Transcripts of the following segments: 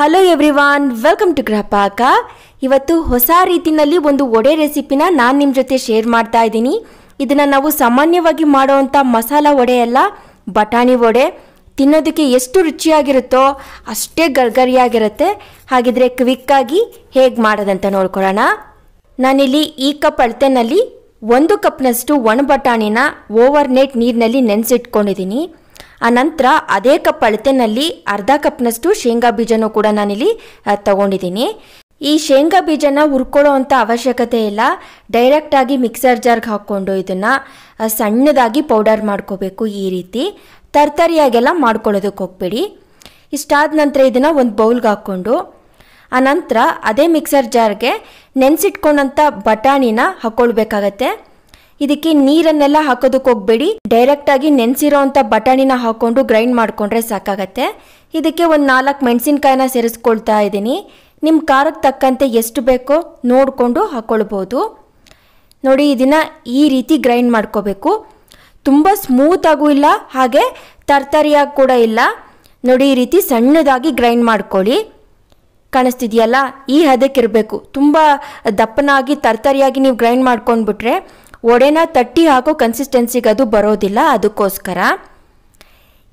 hello everyone welcome to Grihapaka ಇವತ್ತು ಹೊಸ ರೀತಿಯಲ್ಲಿ ಒಂದು ಒಡೆ ರೆಸಿಪಿನ ನಾನು ನಿಮ್ಮ ಜೊತೆ ಶೇರ್ ಮಾಡ್ತಾ ಇದ್ದೀನಿ ಇದನ್ನು ನಾವು ಸಾಮಾನ್ಯವಾಗಿ ಮಾಡೋವಂಥ ಮಸಾಲ ವಡೆ ಅಲ್ಲ ಬಟಾಣಿ ವಡೆ ತಿನ್ನೋದಕ್ಕೆ ಎಷ್ಟು ರುಚಿಯಾಗಿರುತ್ತೋ ಅಷ್ಟೇ ಗರ್ಗರಿಯಾಗಿರುತ್ತೆ ಹಾಗಿದ್ರೆ ಕ್ವಿಕ್ಕಾಗಿ ಹೇಗೆ ಮಾಡೋದಂತ ನೋಡ್ಕೊಳ್ಳೋಣ ನಾನಿಲ್ಲಿ ಈ ಕಪ್ ಅಳತೆನಲ್ಲಿ ಒಂದು ಕಪ್ನಷ್ಟು ಒಣ ಬಟಾಣಿನ ಓವರ್ ನೈಟ್ ನೀರಿನಲ್ಲಿ ನೆನೆಸಿಟ್ಕೊಂಡಿದ್ದೀನಿ ನಂತರ ಅದೇ ಕಪ್ ಅಳತೆನಲ್ಲಿ ಅರ್ಧ ಕಪ್ನಷ್ಟು ಶೇಂಗಾ ಬೀಜನೂ ಕೂಡ ನಾನಿಲ್ಲಿ ತಗೊಂಡಿದ್ದೀನಿ ಈ ಶೇಂಗಾ ಬೀಜನ ಹುರ್ಕೊಳ್ಳೋ ಅಂಥ ಅವಶ್ಯಕತೆ ಇಲ್ಲ ಡೈರೆಕ್ಟಾಗಿ ಮಿಕ್ಸರ್ ಜಾರ್ಗೆ ಹಾಕ್ಕೊಂಡು ಇದನ್ನು ಸಣ್ಣದಾಗಿ ಪೌಡರ್ ಮಾಡ್ಕೋಬೇಕು ಈ ರೀತಿ ತರ್ತರಿಯಾಗೆಲ್ಲ ಮಾಡ್ಕೊಳ್ಳೋದಕ್ಕೆ ಹೋಗ್ಬೇಡಿ ಇಷ್ಟಾದ ನಂತರ ಇದನ್ನು ಒಂದು ಬೌಲ್ಗೆ ಹಾಕ್ಕೊಂಡು ಆನಂತರ ಅದೇ ಮಿಕ್ಸರ್ ಜಾರ್ಗೆ ನೆನೆಸಿಟ್ಕೊಂಡಂಥ ಬಟಾಣಿನ ಹಾಕ್ಕೊಳ್ಬೇಕಾಗತ್ತೆ ಇದಕ್ಕೆ ನೀರನ್ನೆಲ್ಲ ಹಾಕೋದಕ್ಕೆ ಹೋಗ್ಬೇಡಿ ಡೈರೆಕ್ಟ್ ಆಗಿ ನೆನೆಸಿರೋ ಅಂತ ಬಟಾಣಿನ ಹಾಕೊಂಡು ಗ್ರೈಂಡ್ ಮಾಡ್ಕೊಂಡ್ರೆ ಸಾಕಾಗತ್ತೆ ಇದಕ್ಕೆ ಒಂದು ನಾಲ್ಕು ಮೆಣಸಿನ್ಕಾಯಿನ ಸೇರಿಸ್ಕೊಳ್ತಾ ಇದ್ದೀನಿ ನಿಮ್ಮ ಖಾರಕ್ಕೆ ತಕ್ಕಂತೆ ಎಷ್ಟು ಬೇಕೋ ನೋಡಿಕೊಂಡು ಹಾಕೊಳ್ಬೋದು ನೋಡಿ ಇದನ್ನು ಈ ರೀತಿ ಗ್ರೈಂಡ್ ಮಾಡ್ಕೋಬೇಕು ತುಂಬ ಸ್ಮೂತಾಗೂ ಇಲ್ಲ ಹಾಗೆ ತರ್ತರಿಯಾಗಿ ಕೂಡ ಇಲ್ಲ ನೋಡಿ ಈ ರೀತಿ ಸಣ್ಣದಾಗಿ ಗ್ರೈಂಡ್ ಮಾಡ್ಕೊಳ್ಳಿ ಕಾಣಿಸ್ತಿದೆಯಲ್ಲ ಈ ಹದಕ್ಕಿರಬೇಕು ತುಂಬ ದಪ್ಪನಾಗಿ ತರ್ತರಿಯಾಗಿ ನೀವು ಗ್ರೈಂಡ್ ಮಾಡ್ಕೊಂಡ್ಬಿಟ್ರೆ ಒಡೆನ ತಟ್ಟಿ ಹಾಕೋ ಕನ್ಸಿಸ್ಟೆನ್ಸಿಗೆ ಅದು ಬರೋದಿಲ್ಲ ಅದಕ್ಕೋಸ್ಕರ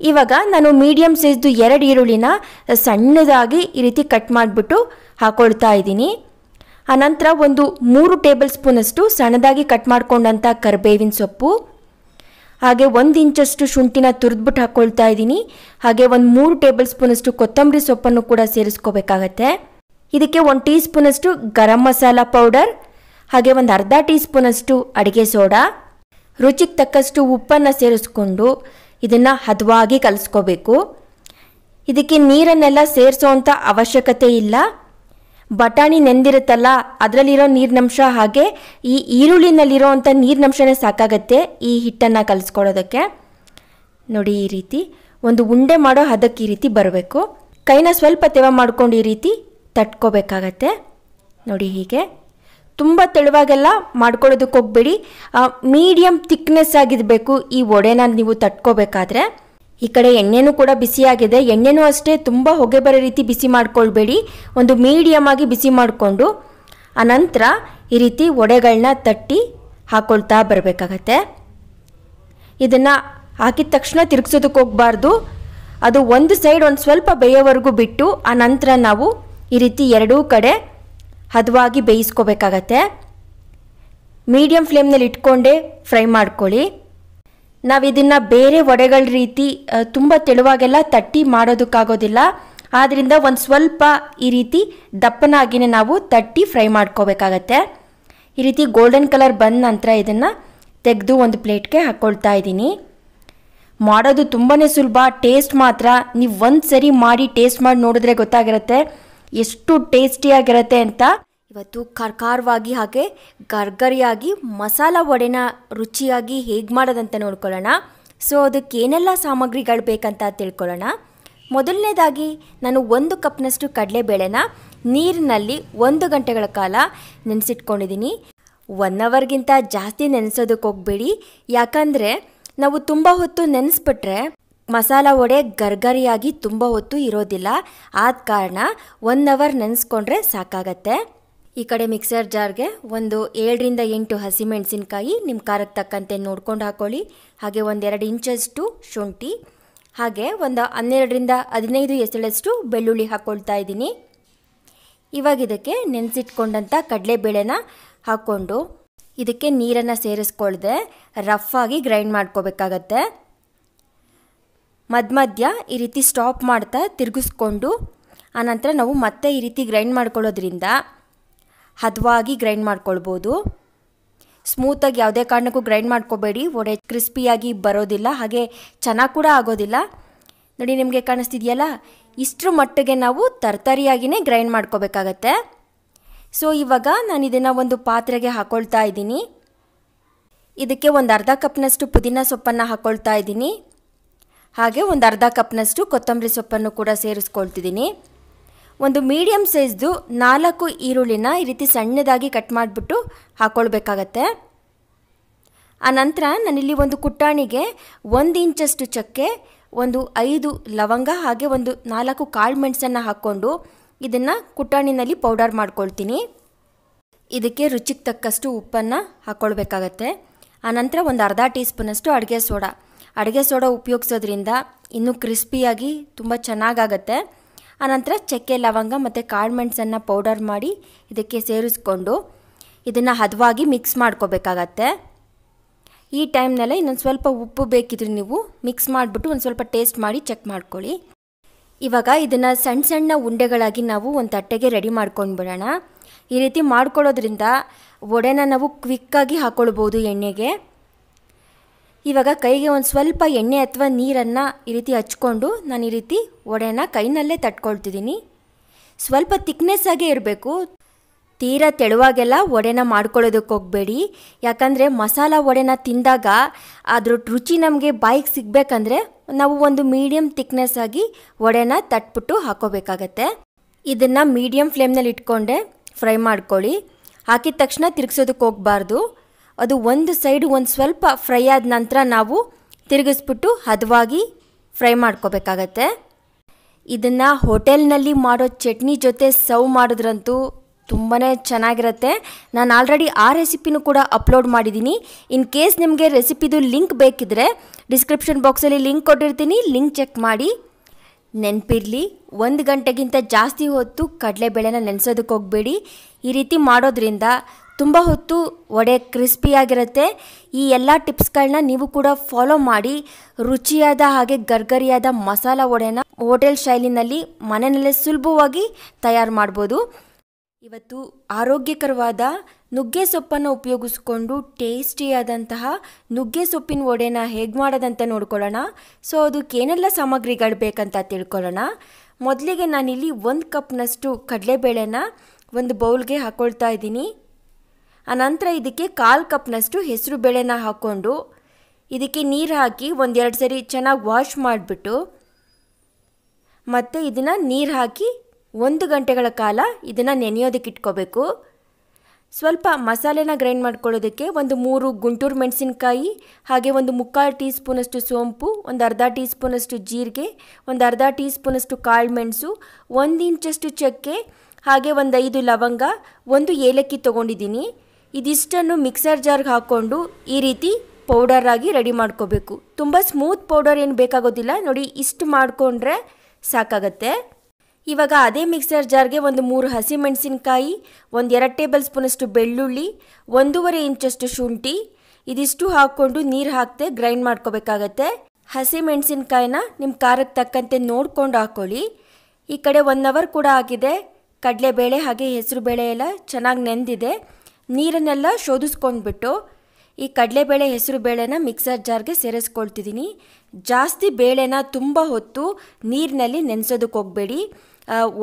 ಇವಾಗ ನಾನು ಮೀಡಿಯಮ್ ಸೈಜ್ದು ಎರಡು ಈರುಳ್ಳಿನ ಸಣ್ಣದಾಗಿ ಈ ರೀತಿ ಕಟ್ ಮಾಡಿಬಿಟ್ಟು ಹಾಕೊಳ್ತಾ ಇದ್ದೀನಿ ಆನಂತರ ಒಂದು ಮೂರು ಟೇಬಲ್ ಸ್ಪೂನಷ್ಟು ಸಣ್ಣದಾಗಿ ಕಟ್ ಮಾಡಿಕೊಂಡಂಥ ಕರಿಬೇವಿನ ಸೊಪ್ಪು ಹಾಗೆ ಒಂದು ಇಂಚಷ್ಟು ಶುಂಠಿನ ತುರಿದ್ಬಿಟ್ಟು ಹಾಕ್ಕೊಳ್ತಾ ಇದ್ದೀನಿ ಹಾಗೆ ಒಂದು ಮೂರು ಟೇಬಲ್ ಸ್ಪೂನಷ್ಟು ಕೊತ್ತಂಬರಿ ಸೊಪ್ಪನ್ನು ಕೂಡ ಸೇರಿಸ್ಕೋಬೇಕಾಗತ್ತೆ ಇದಕ್ಕೆ ಒಂದು ಟೀ ಸ್ಪೂನಷ್ಟು ಗರಂ ಮಸಾಲ ಪೌಡರ್ ಹಾಗೆ ಒಂದು ಅರ್ಧ ಟೀ ಸ್ಪೂನಷ್ಟು ಅಡುಗೆ ಸೋಡಾ ರುಚಿಗೆ ತಕ್ಕಷ್ಟು ಉಪ್ಪನ್ನು ಸೇರಿಸ್ಕೊಂಡು ಇದನ್ನು ಹದವಾಗಿ ಕಲಿಸ್ಕೋಬೇಕು ಇದಕ್ಕೆ ನೀರನ್ನೆಲ್ಲ ಸೇರಿಸೋವಂಥ ಅವಶ್ಯಕತೆ ಇಲ್ಲ ಬಟಾಣಿ ನೆಂದಿರುತ್ತಲ್ಲ ಅದರಲ್ಲಿರೋ ನೀರಿನಂಶ ಹಾಗೆ ಈ ಈರುಳ್ಳಿನಲ್ಲಿರೋ ಅಂಥ ನೀರಿನಂಶನೇ ಸಾಕಾಗತ್ತೆ ಈ ಹಿಟ್ಟನ್ನು ಕಲಿಸ್ಕೊಳ್ಳೋದಕ್ಕೆ ನೋಡಿ ಈ ರೀತಿ ಒಂದು ಉಂಡೆ ಮಾಡೋ ಹದಕ್ಕೆ ಈ ರೀತಿ ಬರಬೇಕು ಕೈನ ಸ್ವಲ್ಪ ತೆವ ಮಾಡ್ಕೊಂಡು ಈ ರೀತಿ ತಟ್ಕೋಬೇಕಾಗತ್ತೆ ನೋಡಿ ಹೀಗೆ ತುಂಬ ತೆಳುವಾಗೆಲ್ಲ ಮಾಡ್ಕೊಳ್ಳೋದಕ್ಕೆ ಹೋಗಬೇಡಿ ಮೀಡಿಯಮ್ ಥಿಕ್ನೆಸ್ ಆಗಿರಬೇಕು ಈ ಒಡೆನ ನೀವು ತಟ್ಕೋಬೇಕಾದ್ರೆ ಈ ಕಡೆ ಎಣ್ಣೆನೂ ಕೂಡ ಬಿಸಿಯಾಗಿದೆ ಎಣ್ಣೆನೂ ಅಷ್ಟೇ ತುಂಬ ಹೊಗೆ ಬರೋ ರೀತಿ ಬಿಸಿ ಮಾಡ್ಕೊಳ್ಬೇಡಿ ಒಂದು ಮೀಡಿಯಮ್ ಆಗಿ ಬಿಸಿ ಮಾಡಿಕೊಂಡು ಅನಂತರ ಈ ರೀತಿ ವಡೆಗಳನ್ನ ತಟ್ಟಿ ಹಾಕ್ಕೊಳ್ತಾ ಬರಬೇಕಾಗತ್ತೆ ಇದನ್ನು ಹಾಕಿದ ತಕ್ಷಣ ತಿರುಗಿಸೋದಕ್ಕೆ ಹೋಗಬಾರ್ದು ಅದು ಒಂದು ಸೈಡ್ ಒಂದು ಸ್ವಲ್ಪ ಬೇಯೋವರೆಗೂ ಬಿಟ್ಟು ಆ ನಂತರ ನಾವು ಈ ರೀತಿ ಎರಡೂ ಕಡೆ ಹದವಾಗಿ ಬೇಯಿಸ್ಕೋಬೇಕಾಗತ್ತೆ ಮೀಡಿಯಮ್ ಫ್ಲೇಮ್ನಲ್ಲಿ ಇಟ್ಕೊಂಡೇ ಫ್ರೈ ಮಾಡ್ಕೊಳ್ಳಿ ನಾವು ಇದನ್ನು ಬೇರೆ ವಡೆಗಳ ರೀತಿ ತುಂಬ ತೆಳುವಾಗೆಲ್ಲ ತಟ್ಟಿ ಮಾಡೋದಕ್ಕಾಗೋದಿಲ್ಲ ಆದ್ದರಿಂದ ಒಂದು ಸ್ವಲ್ಪ ಈ ರೀತಿ ದಪ್ಪನಾಗಿನೇ ನಾವು ತಟ್ಟಿ ಫ್ರೈ ಮಾಡ್ಕೋಬೇಕಾಗತ್ತೆ ಈ ರೀತಿ ಗೋಲ್ಡನ್ ಕಲರ್ ಬಂದ ನಂತರ ಇದನ್ನು ತೆಗೆದು ಒಂದು ಪ್ಲೇಟ್ಗೆ ಹಾಕ್ಕೊಳ್ತಾ ಇದ್ದೀನಿ ಮಾಡೋದು ತುಂಬಾ ಸುಲಭ ಟೇಸ್ಟ್ ಮಾತ್ರ ನೀವು ಒಂದು ಸರಿ ಮಾಡಿ ಟೇಸ್ಟ್ ಮಾಡಿ ನೋಡಿದ್ರೆ ಗೊತ್ತಾಗಿರುತ್ತೆ ಎಷ್ಟು ಟೇಸ್ಟಿಯಾಗಿರುತ್ತೆ ಅಂತ ಇವತ್ತು ಖಾರವಾಗಿ ಹಾಗೆ ಗರ್ಗರಿಯಾಗಿ ಮಸಾಲ ವಡೆನ ರುಚಿಯಾಗಿ ಹೇಗೆ ಮಾಡೋದಂತ ನೋಡ್ಕೊಳ್ಳೋಣ ಸೊ ಅದಕ್ಕೆ ಏನೆಲ್ಲ ಸಾಮಗ್ರಿಗಳು ಬೇಕಂತ ತಿಳ್ಕೊಳ್ಳೋಣ ಮೊದಲನೇದಾಗಿ ನಾನು ಒಂದು ಕಪ್ನಷ್ಟು ಕಡಲೆಬೇಳೆನ ನೀರಿನಲ್ಲಿ ಒಂದು ಗಂಟೆಗಳ ಕಾಲ ನೆನೆಸಿಟ್ಕೊಂಡಿದ್ದೀನಿ ಒನ್ ಅವರ್ಗಿಂತ ಜಾಸ್ತಿ ನೆನೆಸೋದಕ್ಕೆ ಹೋಗಬೇಡಿ ಯಾಕಂದರೆ ನಾವು ತುಂಬ ಹೊತ್ತು ನೆನೆಸ್ಬಿಟ್ರೆ ಮಸಾಲ ವಡೆ ಗರ್ಗರಿಯಾಗಿ ತುಂಬ ಹೊತ್ತು ಇರೋದಿಲ್ಲ ಆದ ಕಾರಣ ಒನ್ ಅವರ್ ನೆನೆಸ್ಕೊಂಡ್ರೆ ಸಾಕಾಗತ್ತೆ ಈ ಕಡೆ ಮಿಕ್ಸರ್ ಜಾರ್ಗೆ ಒಂದು ಏಳರಿಂದ ಎಂಟು ಹಸಿಮೆಣಸಿನಕಾಯಿ ನಿಮ್ಮ ಖಾರಕ್ಕೆ ತಕ್ಕಂತೆ ನೋಡ್ಕೊಂಡು ಹಾಕ್ಕೊಳ್ಳಿ ಹಾಗೆ ಒಂದೆರಡು ಇಂಚಷ್ಟು ಶುಂಠಿ ಹಾಗೆ ಒಂದು ಹನ್ನೆರಡರಿಂದ ಹದಿನೈದು ಎಸಳಷ್ಟು ಬೆಳ್ಳುಳ್ಳಿ ಹಾಕ್ಕೊಳ್ತಾ ಇದ್ದೀನಿ ಇವಾಗ ಇದಕ್ಕೆ ನೆನೆಸಿಟ್ಕೊಂಡಂಥ ಕಡಲೆಬೇಳೆನ ಹಾಕ್ಕೊಂಡು ಇದಕ್ಕೆ ನೀರನ್ನು ಸೇರಿಸ್ಕೊಳ್ದೆ ಆಗಿ ಗ್ರೈಂಡ್ ಮಾಡ್ಕೋಬೇಕಾಗತ್ತೆ ಮಧ್ಯ ಮಧ್ಯ ಈ ರೀತಿ ಸ್ಟಾಪ್ ಮಾಡ್ತಾ ತಿರುಗಿಸ್ಕೊಂಡು ಆನಂತರ ನಾವು ಮತ್ತೆ ಈ ರೀತಿ ಗ್ರೈಂಡ್ ಮಾಡ್ಕೊಳ್ಳೋದ್ರಿಂದ ಹದವಾಗಿ ಗ್ರೈಂಡ್ ಮಾಡ್ಕೊಳ್ಬೋದು ಸ್ಮೂತಾಗಿ ಯಾವುದೇ ಕಾರಣಕ್ಕೂ ಗ್ರೈಂಡ್ ಮಾಡ್ಕೋಬೇಡಿ ಒಡೆ ಕ್ರಿಸ್ಪಿಯಾಗಿ ಬರೋದಿಲ್ಲ ಹಾಗೆ ಚೆನ್ನಾಗಿ ಕೂಡ ಆಗೋದಿಲ್ಲ ನೋಡಿ ನಿಮಗೆ ಕಾಣಿಸ್ತಿದೆಯಲ್ಲ ಇಷ್ಟರ ಮಟ್ಟಿಗೆ ನಾವು ತರ್ತರಿಯಾಗಿಯೇ ಗ್ರೈಂಡ್ ಮಾಡ್ಕೋಬೇಕಾಗತ್ತೆ ಸೊ ಇವಾಗ ನಾನು ಇದನ್ನು ಒಂದು ಪಾತ್ರೆಗೆ ಹಾಕೊಳ್ತಾ ಇದ್ದೀನಿ ಇದಕ್ಕೆ ಒಂದು ಅರ್ಧ ಕಪ್ನಷ್ಟು ಪುದೀನ ಸೊಪ್ಪನ್ನು ಹಾಕ್ಕೊಳ್ತಾ ಇದ್ದೀನಿ ಹಾಗೆ ಒಂದು ಅರ್ಧ ಕಪ್ನಷ್ಟು ಕೊತ್ತಂಬರಿ ಸೊಪ್ಪನ್ನು ಕೂಡ ಸೇರಿಸ್ಕೊಳ್ತಿದ್ದೀನಿ ಒಂದು ಮೀಡಿಯಮ್ ಸೈಜ್ದು ನಾಲ್ಕು ಈರುಳ್ಳಿನ ಈ ರೀತಿ ಸಣ್ಣದಾಗಿ ಕಟ್ ಮಾಡಿಬಿಟ್ಟು ಹಾಕ್ಕೊಳ್ಬೇಕಾಗತ್ತೆ ಆ ನಂತರ ನಾನಿಲ್ಲಿ ಒಂದು ಕುಟ್ಟಾಣಿಗೆ ಒಂದು ಇಂಚಷ್ಟು ಚಕ್ಕೆ ಒಂದು ಐದು ಲವಂಗ ಹಾಗೆ ಒಂದು ನಾಲ್ಕು ಕಾಳು ಮೆಣಸನ್ನು ಹಾಕ್ಕೊಂಡು ಇದನ್ನು ಕುಟ್ಟಾಣಿನಲ್ಲಿ ಪೌಡರ್ ಮಾಡ್ಕೊಳ್ತೀನಿ ಇದಕ್ಕೆ ರುಚಿಗೆ ತಕ್ಕಷ್ಟು ಉಪ್ಪನ್ನು ಹಾಕ್ಕೊಳ್ಬೇಕಾಗತ್ತೆ ಆನಂತರ ಒಂದು ಅರ್ಧ ಟೀ ಸ್ಪೂನಷ್ಟು ಅಡುಗೆ ಸೋಡಾ ಅಡುಗೆ ಸೋಡಾ ಉಪಯೋಗಿಸೋದ್ರಿಂದ ಇನ್ನೂ ಕ್ರಿಸ್ಪಿಯಾಗಿ ತುಂಬ ಚೆನ್ನಾಗಾಗತ್ತೆ ಆನಂತರ ಚಕ್ಕೆ ಲವಂಗ ಮತ್ತು ಕಾಳುಮೆಣಸನ್ನು ಪೌಡರ್ ಮಾಡಿ ಇದಕ್ಕೆ ಸೇರಿಸ್ಕೊಂಡು ಇದನ್ನು ಹದವಾಗಿ ಮಿಕ್ಸ್ ಮಾಡ್ಕೋಬೇಕಾಗತ್ತೆ ಈ ಟೈಮ್ನಲ್ಲೇ ಇನ್ನೊಂದು ಸ್ವಲ್ಪ ಉಪ್ಪು ಬೇಕಿದ್ರೆ ನೀವು ಮಿಕ್ಸ್ ಮಾಡಿಬಿಟ್ಟು ಒಂದು ಸ್ವಲ್ಪ ಟೇಸ್ಟ್ ಮಾಡಿ ಚೆಕ್ ಮಾಡ್ಕೊಳ್ಳಿ ಇವಾಗ ಇದನ್ನು ಸಣ್ಣ ಸಣ್ಣ ಉಂಡೆಗಳಾಗಿ ನಾವು ಒಂದು ತಟ್ಟೆಗೆ ರೆಡಿ ಮಾಡ್ಕೊಂಡು ಬಿಡೋಣ ಈ ರೀತಿ ಮಾಡ್ಕೊಳ್ಳೋದ್ರಿಂದ ವಡೆನ ನಾವು ಕ್ವಿಕ್ಕಾಗಿ ಹಾಕ್ಕೊಳ್ಬೋದು ಎಣ್ಣೆಗೆ ಇವಾಗ ಕೈಗೆ ಒಂದು ಸ್ವಲ್ಪ ಎಣ್ಣೆ ಅಥವಾ ನೀರನ್ನು ಈ ರೀತಿ ಹಚ್ಕೊಂಡು ನಾನು ಈ ರೀತಿ ವಡೆನ ಕೈನಲ್ಲೇ ತಟ್ಕೊಳ್ತಿದ್ದೀನಿ ಸ್ವಲ್ಪ ತಿಕ್ನೆಸ್ ಇರಬೇಕು ತೀರ ತೆಳುವಾಗೆಲ್ಲ ಒಡೆನ ಮಾಡ್ಕೊಳ್ಳೋದಕ್ಕೆ ಹೋಗಬೇಡಿ ಯಾಕಂದರೆ ಮಸಾಲ ಒಡೆನ ತಿಂದಾಗ ಅದ್ರ ರುಚಿ ನಮಗೆ ಬಾಯಿಗೆ ಸಿಗಬೇಕಂದ್ರೆ ನಾವು ಒಂದು ಮೀಡಿಯಮ್ ತಿಕ್ನೆಸ್ ಆಗಿ ಒಡೆನ ತಟ್ಬಿಟ್ಟು ಹಾಕೋಬೇಕಾಗತ್ತೆ ಇದನ್ನು ಮೀಡಿಯಮ್ ಫ್ಲೇಮ್ನಲ್ಲಿ ಇಟ್ಕೊಂಡೆ ಫ್ರೈ ಮಾಡ್ಕೊಳ್ಳಿ ಹಾಕಿದ ತಕ್ಷಣ ತಿರುಗಿಸೋದಕ್ಕೆ ಹೋಗಬಾರ್ದು ಅದು ಒಂದು ಸೈಡು ಒಂದು ಸ್ವಲ್ಪ ಫ್ರೈ ಆದ ನಂತರ ನಾವು ತಿರುಗಿಸ್ಬಿಟ್ಟು ಹದವಾಗಿ ಫ್ರೈ ಮಾಡ್ಕೋಬೇಕಾಗತ್ತೆ ಇದನ್ನು ಹೋಟೆಲ್ನಲ್ಲಿ ಮಾಡೋ ಚಟ್ನಿ ಜೊತೆ ಸರ್ವ್ ಮಾಡಿದ್ರಂತೂ ತುಂಬಾ ಚೆನ್ನಾಗಿರುತ್ತೆ ನಾನು ಆಲ್ರೆಡಿ ಆ ರೆಸಿಪಿನೂ ಕೂಡ ಅಪ್ಲೋಡ್ ಮಾಡಿದ್ದೀನಿ ಇನ್ ಕೇಸ್ ನಿಮಗೆ ರೆಸಿಪಿದು ಲಿಂಕ್ ಬೇಕಿದ್ರೆ ಡಿಸ್ಕ್ರಿಪ್ಷನ್ ಬಾಕ್ಸಲ್ಲಿ ಲಿಂಕ್ ಕೊಟ್ಟಿರ್ತೀನಿ ಲಿಂಕ್ ಚೆಕ್ ಮಾಡಿ ನೆನಪಿರಲಿ ಒಂದು ಗಂಟೆಗಿಂತ ಜಾಸ್ತಿ ಹೊತ್ತು ಕಡಲೆಬೇಳೆನ ನೆನೆಸೋದಕ್ಕೆ ಹೋಗಬೇಡಿ ಈ ರೀತಿ ಮಾಡೋದ್ರಿಂದ ತುಂಬ ಹೊತ್ತು ವಡೆ ಕ್ರಿಸ್ಪಿಯಾಗಿರುತ್ತೆ ಈ ಎಲ್ಲ ಟಿಪ್ಸ್ಗಳನ್ನ ನೀವು ಕೂಡ ಫಾಲೋ ಮಾಡಿ ರುಚಿಯಾದ ಹಾಗೆ ಗರ್ಗರಿಯಾದ ಮಸಾಲ ವಡೆನ ಹೋಟೆಲ್ ಶೈಲಿನಲ್ಲಿ ಮನೆಯಲ್ಲೇ ಸುಲಭವಾಗಿ ತಯಾರು ಮಾಡ್ಬೋದು ಇವತ್ತು ಆರೋಗ್ಯಕರವಾದ ನುಗ್ಗೆ ಸೊಪ್ಪನ್ನು ಉಪಯೋಗಿಸ್ಕೊಂಡು ಟೇಸ್ಟಿಯಾದಂತಹ ನುಗ್ಗೆ ಸೊಪ್ಪಿನ ವಡೆನ ಹೇಗೆ ಮಾಡೋದಂತ ನೋಡ್ಕೊಳ್ಳೋಣ ಸೊ ಅದಕ್ಕೆ ಏನೆಲ್ಲ ಸಾಮಗ್ರಿಗಳು ಬೇಕಂತ ತಿಳ್ಕೊಳ್ಳೋಣ ಮೊದಲಿಗೆ ನಾನಿಲ್ಲಿ ಒಂದು ಕಪ್ನಷ್ಟು ಕಡಲೆಬೇಳೆನ ಒಂದು ಬೌಲ್ಗೆ ಹಾಕ್ಕೊಳ್ತಾ ಇದ್ದೀನಿ ಆನಂತರ ಇದಕ್ಕೆ ಕಾಲು ಕಪ್ನಷ್ಟು ಹೆಸರು ಬೇಳೆನ ಹಾಕ್ಕೊಂಡು ಇದಕ್ಕೆ ನೀರು ಹಾಕಿ ಒಂದೆರಡು ಸರಿ ಚೆನ್ನಾಗಿ ವಾಶ್ ಮಾಡಿಬಿಟ್ಟು ಮತ್ತು ಇದನ್ನು ನೀರು ಹಾಕಿ ಒಂದು ಗಂಟೆಗಳ ಕಾಲ ಇದನ್ನು ನೆನೆಯೋದಕ್ಕೆ ಇಟ್ಕೋಬೇಕು ಸ್ವಲ್ಪ ಮಸಾಲೆನ ಗ್ರೈಂಡ್ ಮಾಡ್ಕೊಳ್ಳೋದಕ್ಕೆ ಒಂದು ಮೂರು ಗುಂಟೂರು ಮೆಣಸಿನಕಾಯಿ ಹಾಗೆ ಒಂದು ಮುಕ್ಕಾಲು ಟೀ ಸ್ಪೂನಷ್ಟು ಸೋಂಪು ಒಂದು ಅರ್ಧ ಟೀ ಸ್ಪೂನಷ್ಟು ಜೀರಿಗೆ ಒಂದು ಅರ್ಧ ಟೀ ಸ್ಪೂನಷ್ಟು ಕಾಳು ಮೆಣಸು ಒಂದು ಇಂಚಷ್ಟು ಚಕ್ಕೆ ಹಾಗೆ ಒಂದು ಐದು ಲವಂಗ ಒಂದು ಏಲಕ್ಕಿ ತೊಗೊಂಡಿದ್ದೀನಿ ಇದಿಷ್ಟನ್ನು ಮಿಕ್ಸರ್ ಜಾರ್ಗೆ ಹಾಕ್ಕೊಂಡು ಈ ರೀತಿ ಪೌಡರ್ ಆಗಿ ರೆಡಿ ಮಾಡ್ಕೋಬೇಕು ತುಂಬ ಸ್ಮೂತ್ ಪೌಡರ್ ಏನು ಬೇಕಾಗೋದಿಲ್ಲ ನೋಡಿ ಇಷ್ಟು ಮಾಡಿಕೊಂಡ್ರೆ ಸಾಕಾಗತ್ತೆ ಇವಾಗ ಅದೇ ಮಿಕ್ಸರ್ ಜಾರ್ಗೆ ಒಂದು ಮೂರು ಹಸಿಮೆಣಸಿನಕಾಯಿ ಒಂದು ಎರಡು ಟೇಬಲ್ ಸ್ಪೂನಷ್ಟು ಬೆಳ್ಳುಳ್ಳಿ ಒಂದೂವರೆ ಇಂಚಷ್ಟು ಶುಂಠಿ ಇದಿಷ್ಟು ಹಾಕ್ಕೊಂಡು ನೀರು ಹಾಕ್ತೆ ಗ್ರೈಂಡ್ ಮಾಡ್ಕೋಬೇಕಾಗತ್ತೆ ಹಸಿಮೆಣಸಿನ್ಕಾಯಿನ ನಿಮ್ಮ ಖಾರಕ್ಕೆ ತಕ್ಕಂತೆ ನೋಡ್ಕೊಂಡು ಹಾಕ್ಕೊಳ್ಳಿ ಈ ಕಡೆ ಒನ್ ಅವರ್ ಕೂಡ ಆಗಿದೆ ಕಡಲೆಬೇಳೆ ಹಾಗೆ ಹೆಸರು ಬೇಳೆ ಎಲ್ಲ ಚೆನ್ನಾಗಿ ನೆಂದಿದೆ ನೀರನ್ನೆಲ್ಲ ಶೋಧಿಸ್ಕೊಂಡ್ಬಿಟ್ಟು ಈ ಕಡಲೆಬೇಳೆ ಹೆಸರು ಬೇಳೆನ ಮಿಕ್ಸರ್ ಜಾರ್ಗೆ ಸೇರಿಸ್ಕೊಳ್ತಿದ್ದೀನಿ ಜಾಸ್ತಿ ಬೇಳೆನ ತುಂಬ ಹೊತ್ತು ನೀರಿನಲ್ಲಿ ನೆನೆಸೋದಕ್ಕೆ ಹೋಗಬೇಡಿ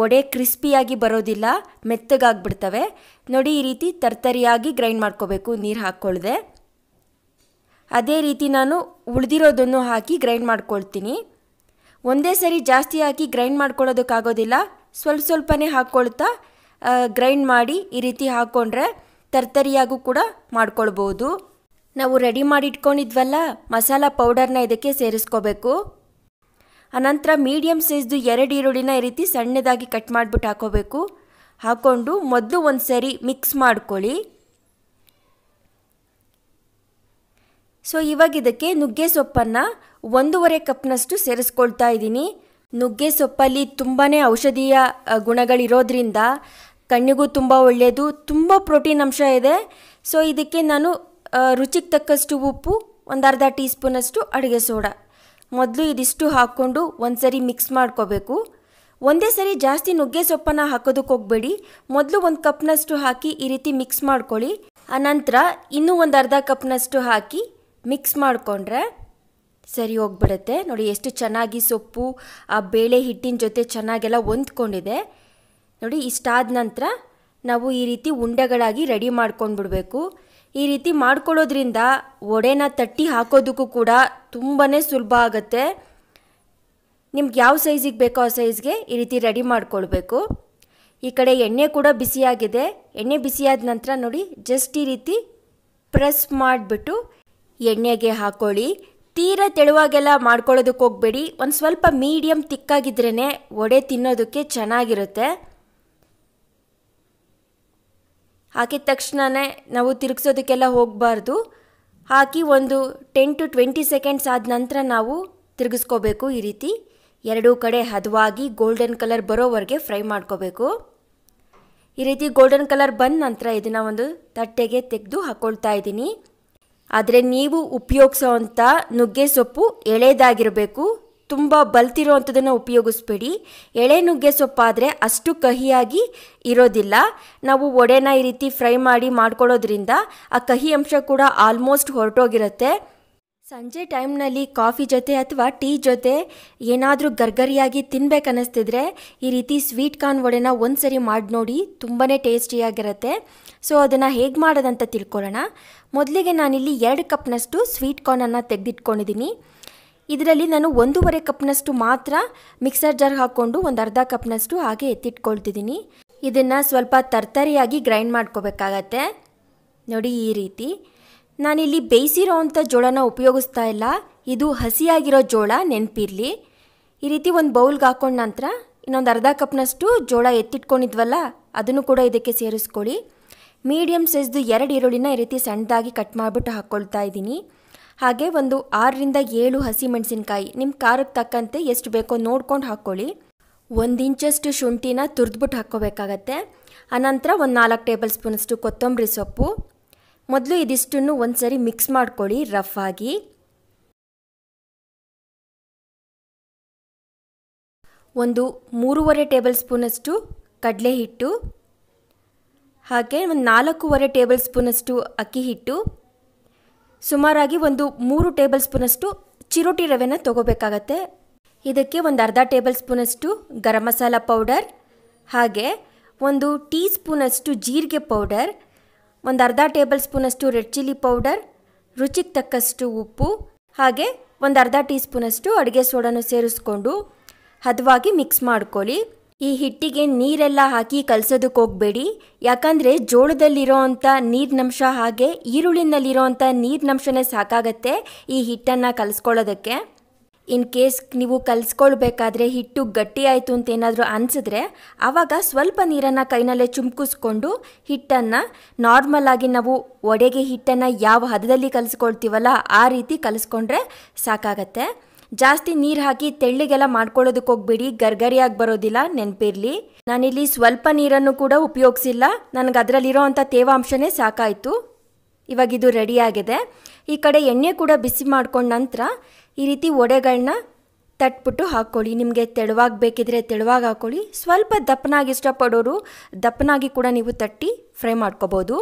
ಒಡೆ ಕ್ರಿಸ್ಪಿಯಾಗಿ ಬರೋದಿಲ್ಲ ಮೆತ್ತಗಾಗ್ಬಿಡ್ತವೆ ನೋಡಿ ಈ ರೀತಿ ತರ್ತರಿಯಾಗಿ ಗ್ರೈಂಡ್ ಮಾಡ್ಕೋಬೇಕು ನೀರು ಹಾಕ್ಕೊಳ್ಳ್ದೆ ಅದೇ ರೀತಿ ನಾನು ಉಳಿದಿರೋದನ್ನು ಹಾಕಿ ಗ್ರೈಂಡ್ ಮಾಡ್ಕೊಳ್ತೀನಿ ಒಂದೇ ಸರಿ ಜಾಸ್ತಿ ಹಾಕಿ ಗ್ರೈಂಡ್ ಮಾಡ್ಕೊಳ್ಳೋದಕ್ಕಾಗೋದಿಲ್ಲ ಸ್ವಲ್ಪ ಸ್ವಲ್ಪನೇ ಹಾಕ್ಕೊಳ್ತಾ ಗ್ರೈಂಡ್ ಮಾಡಿ ಈ ರೀತಿ ಹಾಕ್ಕೊಂಡ್ರೆ ತರ್ತರಿಯಾಗೂ ಕೂಡ ಮಾಡ್ಕೊಳ್ಬೋದು ನಾವು ರೆಡಿ ಮಾಡಿ ಇಟ್ಕೊಂಡಿದ್ವಲ್ಲ ಮಸಾಲ ಪೌಡರ್ನ ಇದಕ್ಕೆ ಸೇರಿಸ್ಕೋಬೇಕು ಅನಂತರ ಮೀಡಿಯಮ್ ಸೈಜ್ದು ಎರಡು ಈರುಳ್ಳಿನ ಈ ರೀತಿ ಸಣ್ಣದಾಗಿ ಕಟ್ ಮಾಡಿಬಿಟ್ಟು ಹಾಕೋಬೇಕು ಹಾಕ್ಕೊಂಡು ಮೊದಲು ಒಂದು ಸರಿ ಮಿಕ್ಸ್ ಮಾಡ್ಕೊಳ್ಳಿ ಸೊ ಇವಾಗ ಇದಕ್ಕೆ ನುಗ್ಗೆ ಸೊಪ್ಪನ್ನು ಒಂದೂವರೆ ಕಪ್ನಷ್ಟು ಸೇರಿಸ್ಕೊಳ್ತಾ ಇದ್ದೀನಿ ನುಗ್ಗೆ ಸೊಪ್ಪಲ್ಲಿ ತುಂಬಾ ಔಷಧೀಯ ಗುಣಗಳಿರೋದ್ರಿಂದ ಕಣ್ಣಿಗೂ ತುಂಬ ಒಳ್ಳೆಯದು ತುಂಬ ಪ್ರೋಟೀನ್ ಅಂಶ ಇದೆ ಸೊ ಇದಕ್ಕೆ ನಾನು ರುಚಿಗೆ ತಕ್ಕಷ್ಟು ಉಪ್ಪು ಒಂದು ಅರ್ಧ ಟೀ ಸ್ಪೂನಷ್ಟು ಅಡುಗೆ ಸೋಡಾ ಮೊದಲು ಇದಿಷ್ಟು ಹಾಕ್ಕೊಂಡು ಒಂದು ಸರಿ ಮಿಕ್ಸ್ ಮಾಡ್ಕೋಬೇಕು ಒಂದೇ ಸರಿ ಜಾಸ್ತಿ ನುಗ್ಗೆ ಸೊಪ್ಪನ್ನು ಹಾಕೋದಕ್ಕೆ ಹೋಗಬೇಡಿ ಮೊದಲು ಒಂದು ಕಪ್ನಷ್ಟು ಹಾಕಿ ಈ ರೀತಿ ಮಿಕ್ಸ್ ಮಾಡ್ಕೊಳ್ಳಿ ಆನಂತರ ಇನ್ನೂ ಒಂದು ಅರ್ಧ ಕಪ್ನಷ್ಟು ಹಾಕಿ ಮಿಕ್ಸ್ ಮಾಡಿಕೊಂಡ್ರೆ ಸರಿ ಹೋಗ್ಬಿಡುತ್ತೆ ನೋಡಿ ಎಷ್ಟು ಚೆನ್ನಾಗಿ ಸೊಪ್ಪು ಆ ಬೇಳೆ ಹಿಟ್ಟಿನ ಜೊತೆ ಚೆನ್ನಾಗೆಲ್ಲ ಹೊಂದ್ಕೊಂಡಿದೆ ನೋಡಿ ಇಷ್ಟಾದ ನಂತರ ನಾವು ಈ ರೀತಿ ಉಂಡೆಗಳಾಗಿ ರೆಡಿ ಮಾಡ್ಕೊಂಡು ಬಿಡಬೇಕು ಈ ರೀತಿ ಮಾಡ್ಕೊಳ್ಳೋದ್ರಿಂದ ಒಡೆನ ತಟ್ಟಿ ಹಾಕೋದಕ್ಕೂ ಕೂಡ ತುಂಬಾ ಸುಲಭ ಆಗುತ್ತೆ ನಿಮ್ಗೆ ಯಾವ ಸೈಜಿಗೆ ಬೇಕೋ ಆ ಸೈಜ್ಗೆ ಈ ರೀತಿ ರೆಡಿ ಮಾಡ್ಕೊಳ್ಬೇಕು ಈ ಕಡೆ ಎಣ್ಣೆ ಕೂಡ ಬಿಸಿಯಾಗಿದೆ ಎಣ್ಣೆ ಬಿಸಿಯಾದ ನಂತರ ನೋಡಿ ಜಸ್ಟ್ ಈ ರೀತಿ ಪ್ರೆಸ್ ಮಾಡಿಬಿಟ್ಟು ಎಣ್ಣೆಗೆ ಹಾಕೊಳ್ಳಿ ತೀರ ತೆಳುವಾಗೆಲ್ಲ ಮಾಡ್ಕೊಳ್ಳೋದಕ್ಕೆ ಹೋಗಬೇಡಿ ಒಂದು ಸ್ವಲ್ಪ ಮೀಡಿಯಮ್ ತಿಕ್ಕಾಗಿದ್ರೇ ಒಡೆ ತಿನ್ನೋದಕ್ಕೆ ಚೆನ್ನಾಗಿರುತ್ತೆ ಹಾಕಿದ ತಕ್ಷಣವೇ ನಾವು ತಿರುಗಿಸೋದಕ್ಕೆಲ್ಲ ಹೋಗಬಾರ್ದು ಹಾಕಿ ಒಂದು ಟೆನ್ ಟು ಟ್ವೆಂಟಿ ಸೆಕೆಂಡ್ಸ್ ಆದ ನಂತರ ನಾವು ತಿರುಗಿಸ್ಕೋಬೇಕು ಈ ರೀತಿ ಎರಡೂ ಕಡೆ ಹದವಾಗಿ ಗೋಲ್ಡನ್ ಕಲರ್ ಬರೋವರೆಗೆ ಫ್ರೈ ಮಾಡ್ಕೋಬೇಕು ಈ ರೀತಿ ಗೋಲ್ಡನ್ ಕಲರ್ ಬಂದ ನಂತರ ಇದನ್ನು ಒಂದು ತಟ್ಟೆಗೆ ತೆಗೆದು ಹಾಕ್ಕೊಳ್ತಾ ಇದ್ದೀನಿ ಆದರೆ ನೀವು ಉಪಯೋಗಿಸೋ ಅಂಥ ನುಗ್ಗೆ ಸೊಪ್ಪು ಎಳೆದಾಗಿರಬೇಕು ತುಂಬ ಅಂಥದ್ದನ್ನು ಉಪಯೋಗಿಸ್ಬೇಡಿ ಎಳೆ ನುಗ್ಗೆ ಸೊಪ್ಪಾದರೆ ಅಷ್ಟು ಕಹಿಯಾಗಿ ಇರೋದಿಲ್ಲ ನಾವು ಒಡೆನ ಈ ರೀತಿ ಫ್ರೈ ಮಾಡಿ ಮಾಡ್ಕೊಳ್ಳೋದ್ರಿಂದ ಆ ಕಹಿ ಅಂಶ ಕೂಡ ಆಲ್ಮೋಸ್ಟ್ ಹೊರಟೋಗಿರುತ್ತೆ ಸಂಜೆ ಟೈಮ್ನಲ್ಲಿ ಕಾಫಿ ಜೊತೆ ಅಥವಾ ಟೀ ಜೊತೆ ಏನಾದರೂ ಗರ್ಗರಿಯಾಗಿ ತಿನ್ಬೇಕನ್ನಿಸ್ತಿದ್ರೆ ಈ ರೀತಿ ಸ್ವೀಟ್ ಕಾರ್ನ್ ವಡೆನ ಒಂದು ಸರಿ ಮಾಡಿ ನೋಡಿ ತುಂಬಾ ಟೇಸ್ಟಿಯಾಗಿರುತ್ತೆ ಸೊ ಅದನ್ನು ಹೇಗೆ ಮಾಡೋದಂತ ತಿಳ್ಕೊಳ್ಳೋಣ ಮೊದಲಿಗೆ ನಾನಿಲ್ಲಿ ಎರಡು ಕಪ್ನಷ್ಟು ಸ್ವೀಟ್ ಕಾರ್ನನ್ನು ತೆಗೆದಿಟ್ಕೊಂಡಿದ್ದೀನಿ ಇದರಲ್ಲಿ ನಾನು ಒಂದೂವರೆ ಕಪ್ನಷ್ಟು ಮಾತ್ರ ಮಿಕ್ಸರ್ ಜಾರ್ಗೆ ಹಾಕ್ಕೊಂಡು ಒಂದು ಅರ್ಧ ಕಪ್ನಷ್ಟು ಹಾಗೆ ಎತ್ತಿಟ್ಕೊಳ್ತಿದ್ದೀನಿ ಇದನ್ನು ಸ್ವಲ್ಪ ತರ್ತರಿಯಾಗಿ ಗ್ರೈಂಡ್ ಮಾಡ್ಕೋಬೇಕಾಗತ್ತೆ ನೋಡಿ ಈ ರೀತಿ ನಾನಿಲ್ಲಿ ಬೇಯಿಸಿರೋ ಅಂಥ ಜೋಳನ ಉಪಯೋಗಿಸ್ತಾ ಇಲ್ಲ ಇದು ಹಸಿಯಾಗಿರೋ ಜೋಳ ನೆನಪಿರಲಿ ಈ ರೀತಿ ಒಂದು ಬೌಲ್ಗೆ ಹಾಕ್ಕೊಂಡ ನಂತರ ಇನ್ನೊಂದು ಅರ್ಧ ಕಪ್ನಷ್ಟು ಜೋಳ ಎತ್ತಿಟ್ಕೊಂಡಿದ್ವಲ್ಲ ಅದನ್ನು ಕೂಡ ಇದಕ್ಕೆ ಸೇರಿಸ್ಕೊಳ್ಳಿ ಮೀಡಿಯಮ್ ಸೈಜ್ದು ಎರಡು ಈರುಳ್ಳಿನ ಈ ರೀತಿ ಸಣ್ಣದಾಗಿ ಕಟ್ ಮಾಡಿಬಿಟ್ಟು ಹಾಕ್ಕೊಳ್ತಾ ಇದ್ದೀನಿ ಹಾಗೆ ಒಂದು ಆರರಿಂದ ಏಳು ಹಸಿಮೆಣಸಿನಕಾಯಿ ನಿಮ್ಮ ಖಾರಕ್ಕೆ ತಕ್ಕಂತೆ ಎಷ್ಟು ಬೇಕೋ ನೋಡ್ಕೊಂಡು ಹಾಕ್ಕೊಳ್ಳಿ ಒಂದು ಇಂಚಷ್ಟು ಶುಂಠಿನ ತುರಿದ್ಬಿಟ್ಟು ಹಾಕ್ಕೋಬೇಕಾಗತ್ತೆ ಅನಂತರ ಒಂದು ನಾಲ್ಕು ಟೇಬಲ್ ಸ್ಪೂನಷ್ಟು ಕೊತ್ತಂಬರಿ ಸೊಪ್ಪು ಮೊದಲು ಇದಿಷ್ಟನ್ನು ಒಂದು ಸರಿ ಮಿಕ್ಸ್ ಮಾಡ್ಕೊಳ್ಳಿ ರಫ್ ಆಗಿ ಒಂದು ಮೂರುವರೆ ಟೇಬಲ್ ಸ್ಪೂನಷ್ಟು ಕಡಲೆ ಹಿಟ್ಟು ಹಾಗೆ ಒಂದು ನಾಲ್ಕೂವರೆ ಟೇಬಲ್ ಸ್ಪೂನಷ್ಟು ಅಕ್ಕಿ ಹಿಟ್ಟು ಸುಮಾರಾಗಿ ಒಂದು ಮೂರು ಟೇಬಲ್ ಸ್ಪೂನಷ್ಟು ಚಿರೋಟಿ ರವೆನ ತಗೋಬೇಕಾಗತ್ತೆ ಇದಕ್ಕೆ ಒಂದು ಅರ್ಧ ಟೇಬಲ್ ಸ್ಪೂನಷ್ಟು ಗರಂ ಮಸಾಲ ಪೌಡರ್ ಹಾಗೆ ಒಂದು ಟೀ ಸ್ಪೂನಷ್ಟು ಜೀರಿಗೆ ಪೌಡರ್ ಒಂದು ಅರ್ಧ ಟೇಬಲ್ ಸ್ಪೂನಷ್ಟು ರೆಡ್ ಚಿಲ್ಲಿ ಪೌಡರ್ ರುಚಿಗೆ ತಕ್ಕಷ್ಟು ಉಪ್ಪು ಹಾಗೆ ಒಂದು ಅರ್ಧ ಟೀ ಸ್ಪೂನಷ್ಟು ಅಡುಗೆ ಸೋಡಾನ ಸೇರಿಸ್ಕೊಂಡು ಹದವಾಗಿ ಮಿಕ್ಸ್ ಮಾಡ್ಕೊಳ್ಳಿ ಈ ಹಿಟ್ಟಿಗೆ ನೀರೆಲ್ಲ ಹಾಕಿ ಕಲಸೋದಕ್ಕೆ ಹೋಗಬೇಡಿ ಯಾಕಂದರೆ ಜೋಳದಲ್ಲಿರೋ ಅಂಥ ನೀರಿನಂಶ ಹಾಗೆ ಈರುಳ್ಳಿನಲ್ಲಿರೋ ಅಂಥ ನೀರಿನಂಶನೇ ಸಾಕಾಗತ್ತೆ ಈ ಹಿಟ್ಟನ್ನು ಕಲಿಸ್ಕೊಳ್ಳೋದಕ್ಕೆ ಇನ್ ಕೇಸ್ ನೀವು ಕಲಿಸ್ಕೊಳ್ಬೇಕಾದ್ರೆ ಹಿಟ್ಟು ಗಟ್ಟಿ ಆಯಿತು ಅಂತ ಏನಾದರೂ ಅನಿಸಿದ್ರೆ ಆವಾಗ ಸ್ವಲ್ಪ ನೀರನ್ನು ಕೈನಲ್ಲೇ ಚುಮ್ಕಿಸ್ಕೊಂಡು ಹಿಟ್ಟನ್ನು ನಾರ್ಮಲ್ ಆಗಿ ನಾವು ಒಡೆಗೆ ಹಿಟ್ಟನ್ನು ಯಾವ ಹದದಲ್ಲಿ ಕಲಿಸ್ಕೊಳ್ತೀವಲ್ಲ ಆ ರೀತಿ ಕಲಿಸ್ಕೊಂಡ್ರೆ ಸಾಕಾಗತ್ತೆ ಜಾಸ್ತಿ ನೀರು ಹಾಕಿ ತೆಳ್ಳಿಗೆಲ್ಲ ಮಾಡ್ಕೊಳ್ಳೋದಕ್ಕೆ ಹೋಗ್ಬೇಡಿ ಗರ್ಗರಿಯಾಗಿ ಬರೋದಿಲ್ಲ ನೆನಪಿರಲಿ ನಾನಿಲ್ಲಿ ಸ್ವಲ್ಪ ನೀರನ್ನು ಕೂಡ ಉಪಯೋಗಿಸಿಲ್ಲ ನನಗೆ ಅದರಲ್ಲಿರೋ ಅಂಥ ತೇವಾಂಶನೇ ಸಾಕಾಯಿತು ಇವಾಗ ಇದು ರೆಡಿಯಾಗಿದೆ ಈ ಕಡೆ ಎಣ್ಣೆ ಕೂಡ ಬಿಸಿ ಮಾಡ್ಕೊಂಡ ನಂತರ ಈ ರೀತಿ ಒಡೆಗಳನ್ನ ತಟ್ಬಿಟ್ಟು ಹಾಕ್ಕೊಳ್ಳಿ ನಿಮಗೆ ತೆಳುವಾಗಿ ಬೇಕಿದ್ರೆ ತೆಳುವಾಗಿ ಹಾಕ್ಕೊಳ್ಳಿ ಸ್ವಲ್ಪ ದಪ್ಪನಾಗಿ ಇಷ್ಟಪಡೋರು ದಪ್ಪನಾಗಿ ಕೂಡ ನೀವು ತಟ್ಟಿ ಫ್ರೈ ಮಾಡ್ಕೋಬೋದು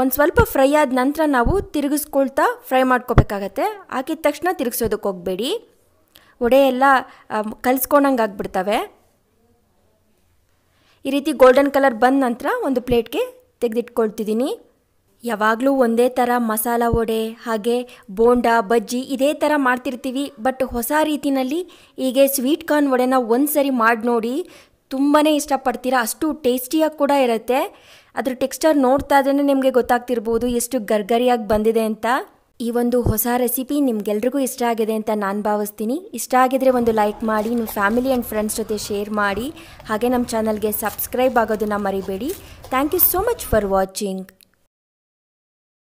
ಒಂದು ಸ್ವಲ್ಪ ಫ್ರೈ ಆದ ನಂತರ ನಾವು ತಿರುಗಿಸ್ಕೊಳ್ತಾ ಫ್ರೈ ಮಾಡ್ಕೋಬೇಕಾಗತ್ತೆ ಹಾಕಿದ ತಕ್ಷಣ ತಿರುಗಿಸೋದಕ್ಕೆ ಹೋಗಬೇಡಿ ಒಡೆ ಎಲ್ಲ ಕಲಿಸ್ಕೊಂಡಂಗೆ ಆಗಿಬಿಡ್ತವೆ ಈ ರೀತಿ ಗೋಲ್ಡನ್ ಕಲರ್ ಬಂದ ನಂತರ ಒಂದು ಪ್ಲೇಟ್ಗೆ ತೆಗೆದಿಟ್ಕೊಳ್ತಿದ್ದೀನಿ ಯಾವಾಗಲೂ ಒಂದೇ ಥರ ಮಸಾಲ ವಡೆ ಹಾಗೆ ಬೋಂಡ ಬಜ್ಜಿ ಇದೇ ಥರ ಮಾಡ್ತಿರ್ತೀವಿ ಬಟ್ ಹೊಸ ರೀತಿಯಲ್ಲಿ ಹೀಗೆ ಸ್ವೀಟ್ ಕಾರ್ನ್ ಒಡೆನ ಒಂದು ಸರಿ ಮಾಡಿ ನೋಡಿ ತುಂಬಾ ಇಷ್ಟಪಡ್ತೀರಾ ಅಷ್ಟು ಟೇಸ್ಟಿಯಾಗಿ ಕೂಡ ಇರುತ್ತೆ ಅದ್ರ ಟೆಕ್ಸ್ಚರ್ ನೋಡ್ತಾ ಇದ್ರೆ ನಿಮಗೆ ಗೊತ್ತಾಗ್ತಿರ್ಬೋದು ಎಷ್ಟು ಗರ್ಗರಿಯಾಗಿ ಬಂದಿದೆ ಅಂತ ಈ ಒಂದು ಹೊಸ ರೆಸಿಪಿ ನಿಮ್ಗೆಲ್ರಿಗೂ ಇಷ್ಟ ಆಗಿದೆ ಅಂತ ನಾನು ಭಾವಿಸ್ತೀನಿ ಇಷ್ಟ ಆಗಿದ್ರೆ ಒಂದು ಲೈಕ್ ಮಾಡಿ ನಿಮ್ಮ ಫ್ಯಾಮಿಲಿ ಆ್ಯಂಡ್ ಫ್ರೆಂಡ್ಸ್ ಜೊತೆ ಶೇರ್ ಮಾಡಿ ಹಾಗೆ ನಮ್ಮ ಚಾನಲ್ಗೆ ಸಬ್ಸ್ಕ್ರೈಬ್ ಆಗೋದನ್ನು ಮರಿಬೇಡಿ thank you so much for watching